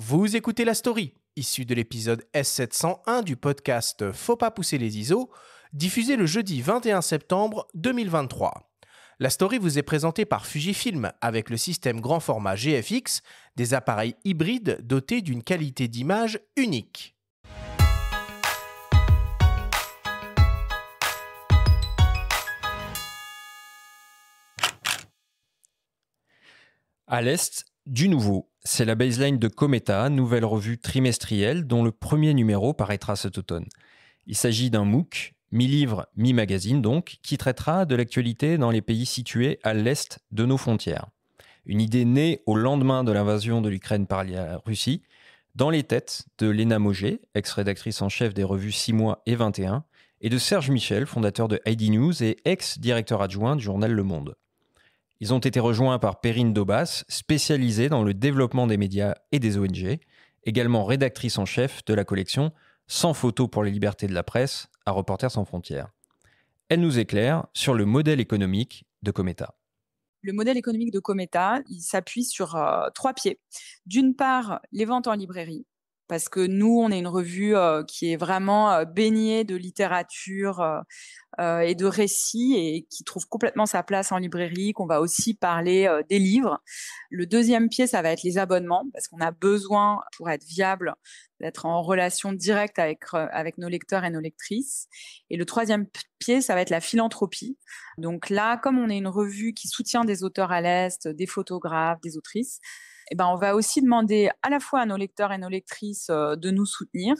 Vous écoutez la story, issue de l'épisode S701 du podcast Faut pas pousser les ISO, diffusé le jeudi 21 septembre 2023. La story vous est présentée par Fujifilm avec le système grand format GFX, des appareils hybrides dotés d'une qualité d'image unique. À l'est, du nouveau, c'est la baseline de Cometa, nouvelle revue trimestrielle dont le premier numéro paraîtra cet automne. Il s'agit d'un MOOC, mi-livre, mi-magazine donc, qui traitera de l'actualité dans les pays situés à l'est de nos frontières. Une idée née au lendemain de l'invasion de l'Ukraine par la Russie, dans les têtes de Léna Moger, ex-rédactrice en chef des revues 6 mois et 21, et de Serge Michel, fondateur de ID News et ex-directeur adjoint du journal Le Monde. Ils ont été rejoints par Perrine Daubas, spécialisée dans le développement des médias et des ONG, également rédactrice en chef de la collection Sans photos pour les libertés de la presse à Reporters sans frontières. Elle nous éclaire sur le modèle économique de Cometa. Le modèle économique de Cometa, il s'appuie sur euh, trois pieds. D'une part, les ventes en librairie, parce que nous, on est une revue euh, qui est vraiment euh, baignée de littérature euh, et de récits et qui trouve complètement sa place en librairie, qu'on va aussi parler euh, des livres. Le deuxième pied, ça va être les abonnements, parce qu'on a besoin, pour être viable, d'être en relation directe avec, euh, avec nos lecteurs et nos lectrices. Et le troisième pied, ça va être la philanthropie. Donc là, comme on est une revue qui soutient des auteurs à l'Est, des photographes, des autrices, eh ben, on va aussi demander à la fois à nos lecteurs et nos lectrices de nous soutenir,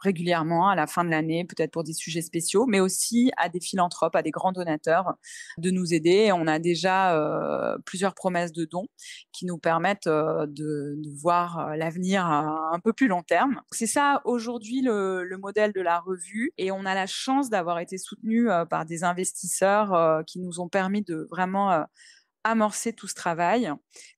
régulièrement à la fin de l'année, peut-être pour des sujets spéciaux, mais aussi à des philanthropes, à des grands donateurs, de nous aider. On a déjà euh, plusieurs promesses de dons qui nous permettent euh, de, voir euh, l'avenir un peu plus long terme. C'est ça aujourd'hui le, le, modèle de la revue et on a la chance d'avoir été soutenu par des investisseurs qui nous ont permis de vraiment amorcer tout ce travail.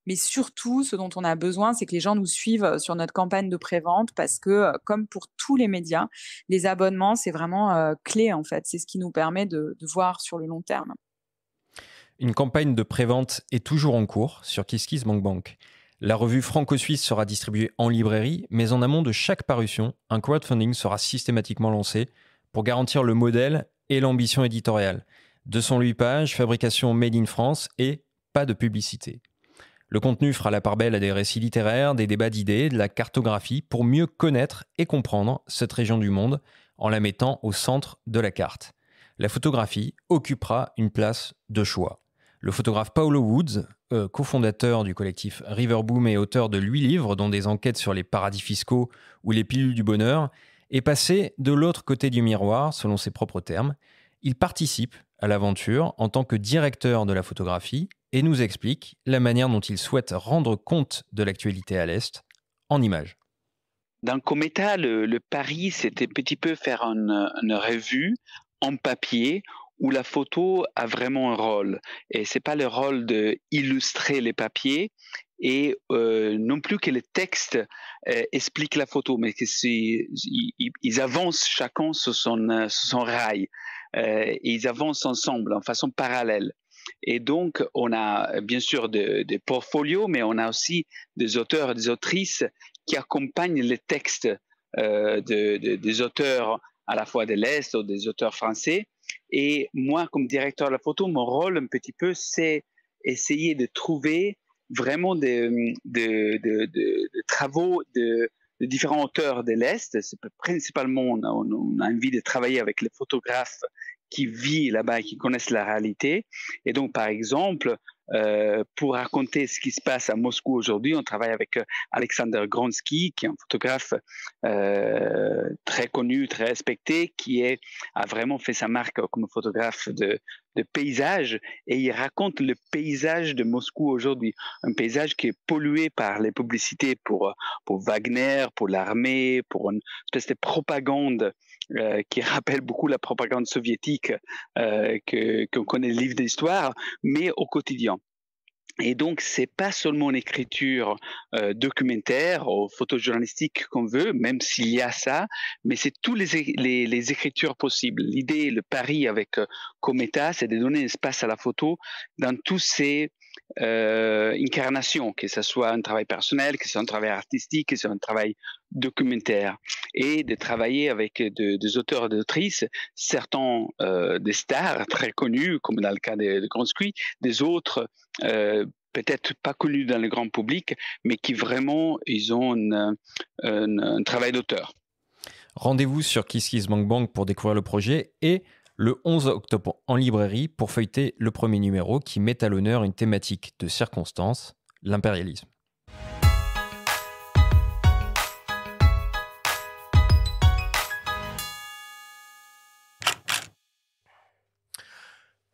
Mais surtout, ce dont on a besoin, c'est que les gens nous suivent euh, sur notre campagne de prévente parce que, euh, comme pour tous les médias, les abonnements, c'est vraiment euh, clé en fait. C'est ce qui nous permet de, voir sur le long terme. Une campagne de prévente est toujours en cours sur KissKissBankBank. La revue franco-suisse sera distribuée en librairie, mais en amont de chaque parution, un crowdfunding sera systématiquement lancé pour garantir le modèle et l'ambition éditoriale. 208 pages, fabrication Made in France et pas de publicité. Le contenu fera la part belle à des récits littéraires, des débats d'idées, de la cartographie pour mieux connaître et comprendre cette région du monde en la mettant au centre de la carte. La photographie occupera une place de choix. Le photographe Paolo Woods, euh, cofondateur du collectif Riverboom et auteur de huit livres, dont des enquêtes sur les paradis fiscaux ou les pilules du bonheur, est passé de l'autre côté du miroir, selon ses propres termes. Il participe à l'aventure en tant que directeur de la photographie et nous explique la manière dont il souhaite rendre compte de l'actualité à l'Est en images. Dans Cometa, le, pari, c'était petit peu faire une, revue en papier où la photo a vraiment un rôle. Et n'est pas le rôle d'illustrer les papiers et euh, non plus que le texte euh, explique la photo, mais qu'ils avancent chacun sur son euh, rail. Euh, ils avancent ensemble en façon parallèle. Et donc, on a bien sûr des portfolios, mais on a aussi des auteurs et des autrices qui accompagnent les textes euh, des auteurs à la fois de l'Est ou des auteurs français. Et moi, comme directeur de la photo, mon rôle un petit peu, c'est essayer de trouver vraiment des, des travaux de, les différents auteurs de l'Est. principalement, on a, envie de travailler avec les photographes qui vivent là-bas et qui connaissent la réalité. Et donc, par exemple, euh, pour raconter ce qui se passe à Moscou aujourd'hui, on travaille avec euh, Alexander Gronsky, qui est un photographe euh, très connu, très respecté, qui a vraiment fait sa marque comme photographe de, de paysage et il raconte le paysage de Moscou aujourd'hui, un paysage qui est pollué par les publicités pour, pour Wagner, pour l'armée, pour une espèce de propagande euh, qui rappelle beaucoup la propagande soviétique euh, qu'on connaît le livre d'histoire, mais au quotidien. Et donc, c'est pas seulement l'écriture euh, documentaire ou photojournalistique qu'on veut, même s'il y a ça, mais c'est tous les, écritures possibles. L'idée, le pari avec euh, Cometa, c'est de donner un espace à la photo dans tous ces euh, incarnation, que ce soit un travail personnel, que ce soit un travail artistique, que ce soit un travail documentaire, et de travailler avec des auteurs et des autrices, certains euh, des stars très connus comme dans le cas de, de Conscrit, des autres euh, peut-être pas connus dans le grand public, mais qui vraiment, ils ont un travail d'auteur. Rendez-vous sur Kiss Kiss pour découvrir le projet et le 11 octobre en librairie pour feuilleter le premier numéro qui met à l'honneur une thématique de circonstance, l'impérialisme.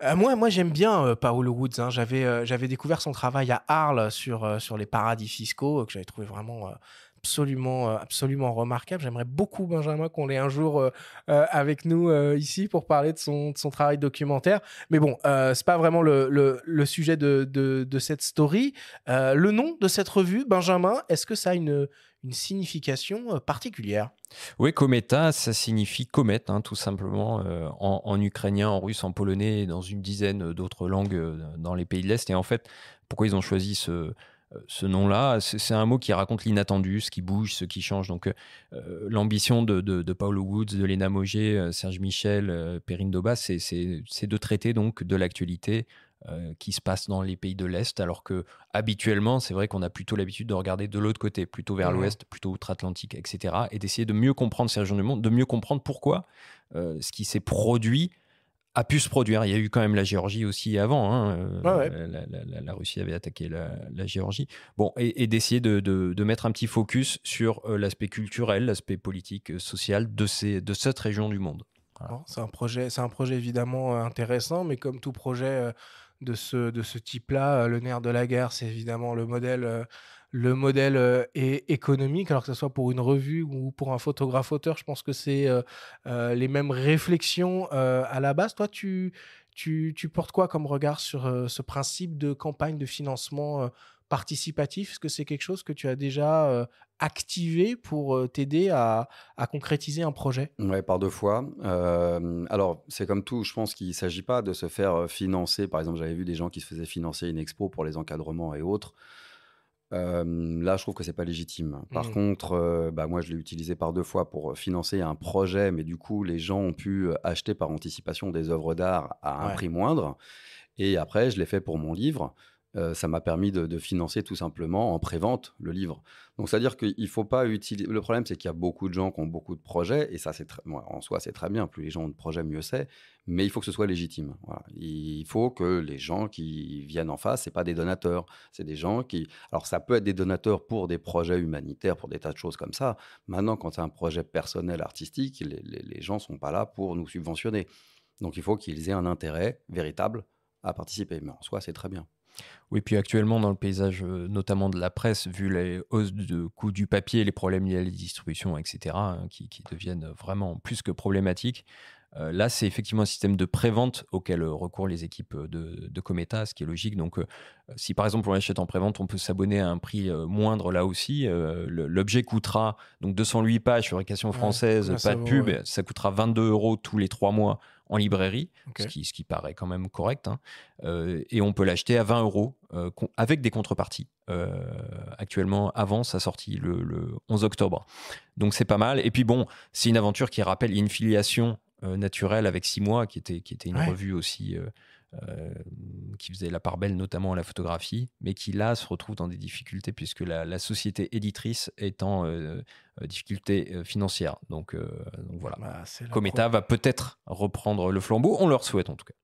Euh, moi, moi j'aime bien euh, Paolo Woods. Hein. Euh, j'avais, découvert son travail à Arles sur, sur les paradis fiscaux, que j'avais trouvé vraiment absolument, euh, absolument remarquable. J'aimerais beaucoup, Benjamin, qu'on l'ait un jour euh, euh, avec nous ici pour parler de son, travail documentaire. Mais bon, c'est pas vraiment le, sujet de, cette story. le nom de cette revue, Benjamin, est-ce que ça a une, une signification particulière. Oui, Cometa, ça signifie comète, hein, tout simplement, en, ukrainien, en russe, en polonais, et dans une dizaine d'autres langues dans les pays de l'Est. Et en fait, pourquoi ils ont choisi ce, euh, ce nom-là, c'est un mot qui raconte l'inattendu, ce qui bouge, ce qui change. Donc, euh, euh, l'ambition de, Paulo Woods, de Lena Moger, Serge Michel, Perrine Doba, c'est de traiter donc de l'actualité qui se passe dans les pays de l'Est, alors que habituellement, c'est vrai qu'on a plutôt l'habitude de regarder de l'autre côté, plutôt vers mmh l'Ouest, plutôt outre-Atlantique, etc., et d'essayer de mieux comprendre ces régions du monde, de mieux comprendre pourquoi ce qui s'est produit a pu se produire. Il y a eu quand même la Géorgie aussi avant. Hein, euh, la, Russie avait attaqué la, Géorgie. Bon, et, d'essayer de, mettre un petit focus sur euh, l'aspect culturel, l'aspect politique, euh, social de, ces, de cette région du monde. C'est un projet, c'est un projet évidemment intéressant, mais comme tout projet de ce, de ce type-là, le nerf de la guerre, c'est évidemment le modèle le modèle est économique, alors que ce soit pour une revue ou pour un photographe-auteur, je pense que c'est les mêmes réflexions à la base. Toi, tu, portes quoi comme regard sur ce principe de campagne de financement participatif Est-ce que c'est quelque chose que tu as déjà activé pour t'aider à, concrétiser un projet Oui, par deux fois. alors, c'est comme tout, je pense qu'il ne s'agit pas de se faire financer. Par exemple, j'avais vu des gens qui se faisaient financer une expo pour les encadrements et autres là, je trouve que c'est pas légitime. Par mmh. contre, bah, moi, je l'ai utilisé par deux fois pour financer un projet, mais du coup, les gens ont pu acheter par anticipation des œuvres d'art à un prix moindre. Et après, je l'ai fait pour mon livre. Euh, ça m'a permis de, financer tout simplement en prévente le livre. Donc, c'est-à-dire qu'il faut pas utiliser. Le problème, c'est qu'il y a beaucoup de gens qui ont beaucoup de projets, et ça, c'est en soi, c'est très bien. Plus les gens ont de projets, mieux c'est. Mais il faut que ce soit légitime. Il faut que les gens qui viennent en face, c'est pas des donateurs, c'est des gens qui. Alors, ça peut être des donateurs pour des projets humanitaires, pour des tas de choses comme ça. Maintenant, quand c'est un projet personnel artistique, les, gens les gens sont pas là pour nous subventionner. Donc, il faut qu'ils aient un intérêt véritable à participer. Mais en soi, c'est très bien. Oui, puis actuellement, dans le paysage, euh, notamment de la presse, vu les hausses de coûts du papier, les problèmes liés à la distribution, etc., hein, qui, deviennent vraiment plus que problématiques, euh, là, c'est effectivement un système de prévente auquel euh, recourent les équipes euh, de, Cometa, ce qui est logique. Donc, si par exemple on l'achète en prévente, on peut s'abonner à un prix moindre là aussi. L'objet coûtera donc 208 pages, fabrication française, pas de pub, ça coûtera 22 euros tous les trois mois en librairie, ce, qui, paraît quand même correct. Hein. et on peut l'acheter à 20 euros avec des contreparties. actuellement, avant sa sortie le, le 11 octobre. Donc c'est pas mal. Et puis bon, c'est une aventure qui rappelle une filiation euh, naturel avec six mois, qui était, qui était une revue aussi euh, euh, qui faisait la part belle notamment à la photographie, mais qui là se retrouve dans des difficultés puisque la, société éditrice est en difficulté financière. Donc, voilà, bah, Cometa va peut-être reprendre le flambeau, on leur souhaite en tout cas.